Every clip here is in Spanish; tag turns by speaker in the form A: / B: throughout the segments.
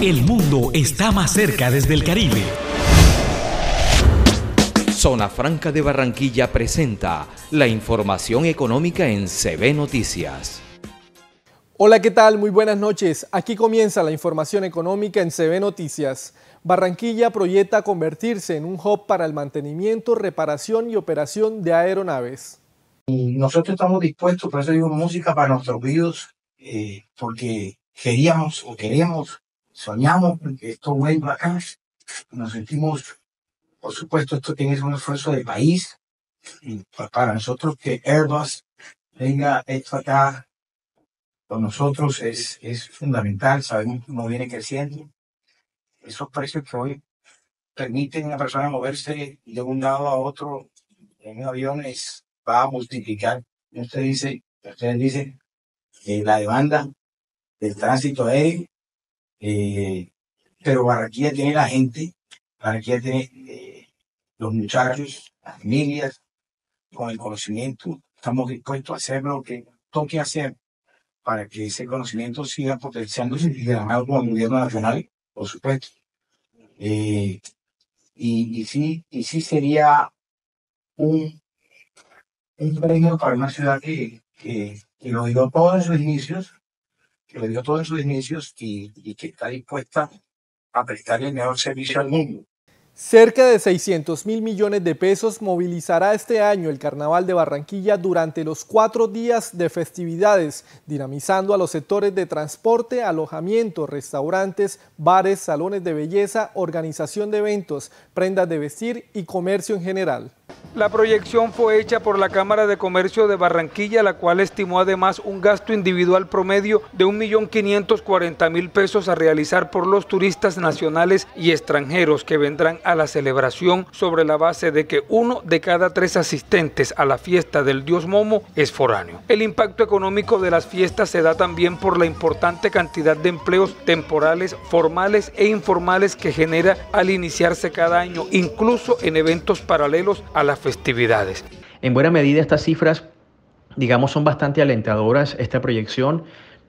A: El mundo está más cerca desde el Caribe.
B: Zona Franca de Barranquilla presenta la información económica en CB Noticias.
A: Hola, ¿qué tal? Muy buenas noches. Aquí comienza la información económica en CB Noticias. Barranquilla proyecta convertirse en un hub para el mantenimiento, reparación y operación de aeronaves. Y nosotros estamos dispuestos, por eso música para nuestros vídeos eh, porque queríamos o queríamos
C: soñamos que esto vuelva acá. Nos sentimos, por supuesto, esto tiene un esfuerzo de país. Pues para nosotros que Airbus venga esto acá con nosotros es, es fundamental. Sabemos que uno viene creciendo. Esos precios que hoy permiten a una persona moverse de un lado a otro en aviones va a multiplicar. Usted dice, usted dice, que la demanda el tránsito aéreo. Eh, pero Barranquilla tiene la gente, Barranquilla tiene eh, los muchachos, las familias, con el conocimiento. Estamos dispuestos a hacer lo que toque hacer para que ese conocimiento siga potenciándose y ganado con el gobierno nacional, por supuesto. Eh, y, sí, sería un, premio para una ciudad que, que, lo dio todo en sus inicios que le dio todo en sus inicios y, que está dispuesta a prestar el mejor servicio al mundo.
A: Cerca de 600 mil millones de pesos movilizará este año el Carnaval de Barranquilla durante los cuatro días de festividades, dinamizando a los sectores de transporte, alojamiento, restaurantes, bares, salones de belleza, organización de eventos, prendas de vestir y comercio en general.
B: La proyección fue hecha por la Cámara de Comercio de Barranquilla, la cual estimó además un gasto individual promedio de 1.540.000 pesos a realizar por los turistas nacionales y extranjeros que vendrán a la celebración sobre la base de que uno de cada tres asistentes a la fiesta del dios Momo es foráneo. El impacto económico de las fiestas se da también por la importante cantidad de empleos temporales, formales e informales que genera al iniciarse cada año, incluso en eventos paralelos a la festividades.
A: En buena medida estas cifras, digamos, son bastante alentadoras, esta proyección.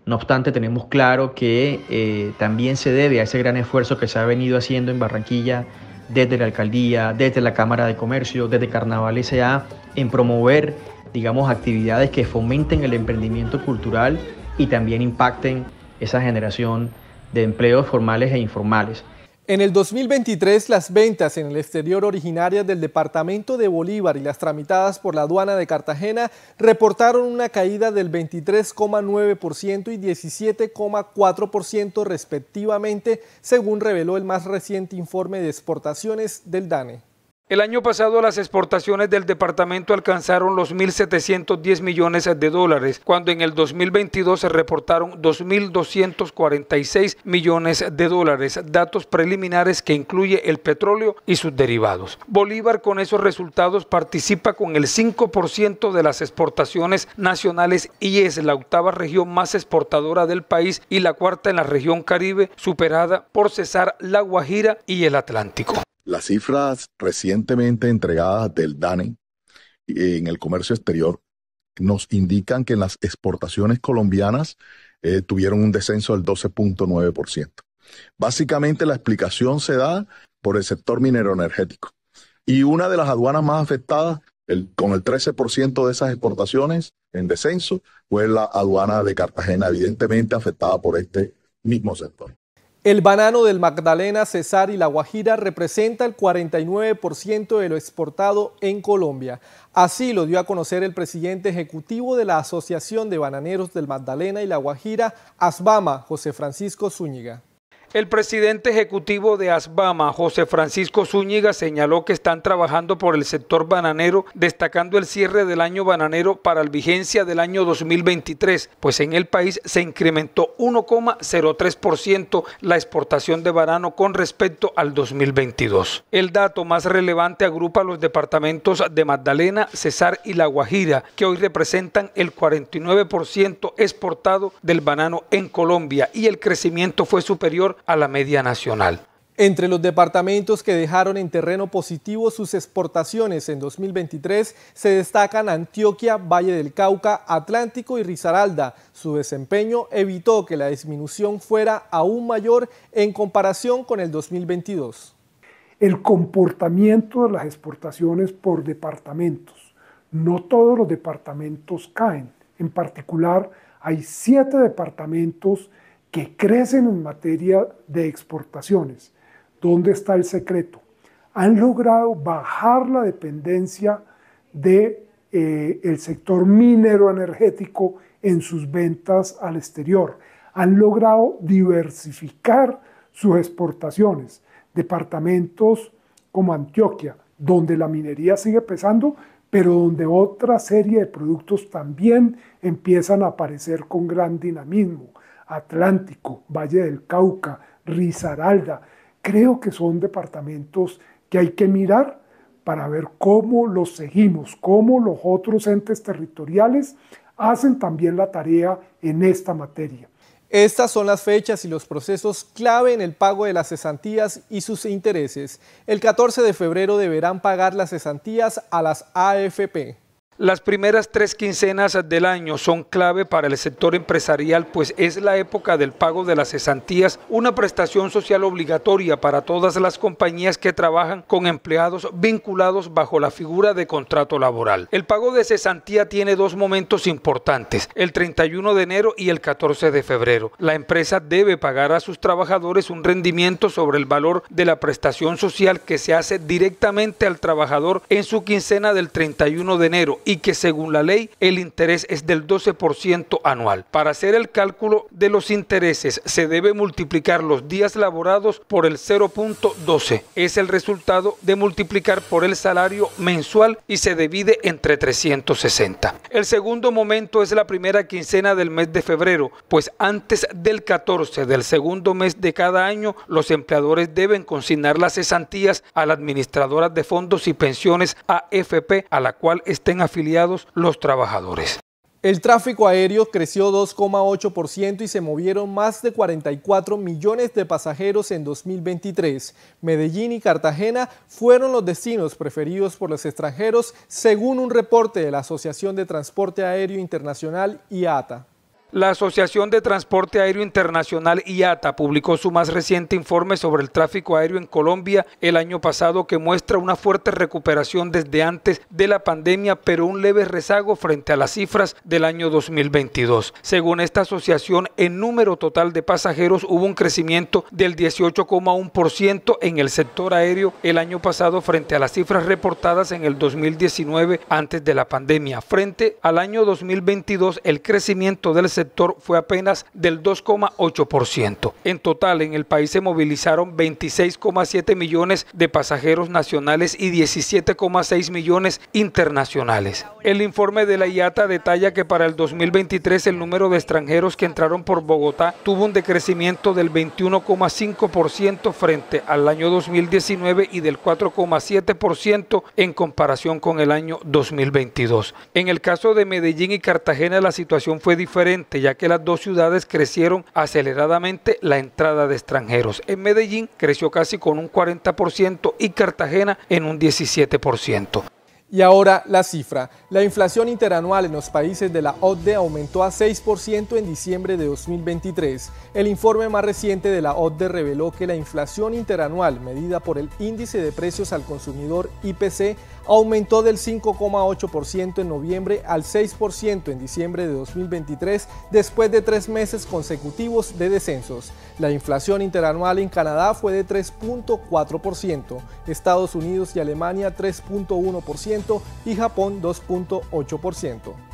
A: No obstante, tenemos claro que eh, también se debe a ese gran esfuerzo que se ha venido haciendo en Barranquilla desde la alcaldía, desde la Cámara de Comercio, desde Carnaval S.A., en promover, digamos, actividades que fomenten el emprendimiento cultural y también impacten esa generación de empleos formales e informales. En el 2023, las ventas en el exterior originarias del departamento de Bolívar y las tramitadas por la aduana de Cartagena reportaron una caída del 23,9% y 17,4% respectivamente, según reveló el más reciente informe de exportaciones del DANE.
B: El año pasado las exportaciones del departamento alcanzaron los 1.710 millones de dólares, cuando en el 2022 se reportaron 2.246 millones de dólares, datos preliminares que incluye el petróleo y sus derivados. Bolívar con esos resultados participa con el 5% de las exportaciones nacionales y es la octava región más exportadora del país y la cuarta en la región Caribe, superada por Cesar, La Guajira y el Atlántico.
A: Las cifras recientemente entregadas del DANE eh, en el comercio exterior nos indican que las exportaciones colombianas eh, tuvieron un descenso del 12.9%. Básicamente la explicación se da por el sector minero energético. Y una de las aduanas más afectadas, con el 13% de esas exportaciones en descenso, fue la aduana de Cartagena, evidentemente afectada por este mismo sector. El banano del Magdalena, Cesar y La Guajira representa el 49% de lo exportado en Colombia. Así lo dio a conocer el presidente ejecutivo de la Asociación de Bananeros del Magdalena y La Guajira, ASBAMA, José Francisco Zúñiga.
B: El presidente ejecutivo de Asbama, José Francisco Zúñiga, señaló que están trabajando por el sector bananero, destacando el cierre del año bananero para la vigencia del año 2023, pues en el país se incrementó 1,03% la exportación de banano con respecto al 2022. El dato más relevante agrupa los departamentos de Magdalena, Cesar y La Guajira, que hoy representan el 49% exportado del banano en Colombia y el crecimiento fue superior a la media nacional.
A: Entre los departamentos que dejaron en terreno positivo sus exportaciones en 2023 se destacan Antioquia, Valle del Cauca, Atlántico y Risaralda. Su desempeño evitó que la disminución fuera aún mayor en comparación con el 2022.
D: El comportamiento de las exportaciones por departamentos. No todos los departamentos caen. En particular, hay siete departamentos que crecen en materia de exportaciones. ¿Dónde está el secreto? Han logrado bajar la dependencia del de, eh, sector minero energético en sus ventas al exterior. Han logrado diversificar sus exportaciones. Departamentos como Antioquia, donde la minería sigue pesando, pero donde otra serie de productos también empiezan a aparecer con gran dinamismo. Atlántico, Valle del Cauca, Risaralda. Creo que son departamentos que hay que mirar para ver cómo los seguimos, cómo los otros entes territoriales hacen también la tarea en esta materia.
A: Estas son las fechas y los procesos clave en el pago de las cesantías y sus intereses. El 14 de febrero deberán pagar las cesantías a las AFP.
B: Las primeras tres quincenas del año son clave para el sector empresarial, pues es la época del pago de las cesantías, una prestación social obligatoria para todas las compañías que trabajan con empleados vinculados bajo la figura de contrato laboral. El pago de cesantía tiene dos momentos importantes, el 31 de enero y el 14 de febrero. La empresa debe pagar a sus trabajadores un rendimiento sobre el valor de la prestación social que se hace directamente al trabajador en su quincena del 31 de enero y que según la ley el interés es del 12% anual. Para hacer el cálculo de los intereses se debe multiplicar los días laborados por el 0.12. Es el resultado de multiplicar por el salario mensual y se divide entre 360. El segundo momento es la primera quincena del mes de febrero, pues antes del 14 del segundo mes de cada año los empleadores deben consignar las cesantías a la administradora de fondos y pensiones AFP a la cual estén afiliados afiliados los trabajadores. El tráfico
A: aéreo creció 2,8% y se movieron más de 44 millones de pasajeros en 2023. Medellín y Cartagena fueron los destinos preferidos por los extranjeros, según un reporte de la Asociación de Transporte Aéreo Internacional IATA.
B: La Asociación de Transporte Aéreo Internacional IATA publicó su más reciente informe sobre el tráfico aéreo en Colombia el año pasado que muestra una fuerte recuperación desde antes de la pandemia pero un leve rezago frente a las cifras del año 2022. Según esta asociación, en número total de pasajeros hubo un crecimiento del 18,1% en el sector aéreo el año pasado frente a las cifras reportadas en el 2019 antes de la pandemia. Frente al año 2022, el crecimiento del sector sector fue apenas del 2,8%. En total, en el país se movilizaron 26,7 millones de pasajeros nacionales y 17,6 millones internacionales. El informe de la IATA detalla que para el 2023 el número de extranjeros que entraron por Bogotá tuvo un decrecimiento del 21,5% frente al año 2019 y del 4,7% en comparación con el año 2022. En el caso de Medellín y Cartagena la situación fue diferente ya que las dos ciudades crecieron aceleradamente la entrada de extranjeros. En Medellín creció casi con un 40% y Cartagena en un 17%.
A: Y ahora la cifra. La inflación interanual en los países de la ODE aumentó a 6% en diciembre de 2023. El informe más reciente de la OCDE reveló que la inflación interanual medida por el índice de precios al consumidor IPC aumentó del 5,8% en noviembre al 6% en diciembre de 2023 después de tres meses consecutivos de descensos. La inflación interanual en Canadá fue de 3.4%, Estados Unidos y Alemania 3.1% y Japón 2.8%.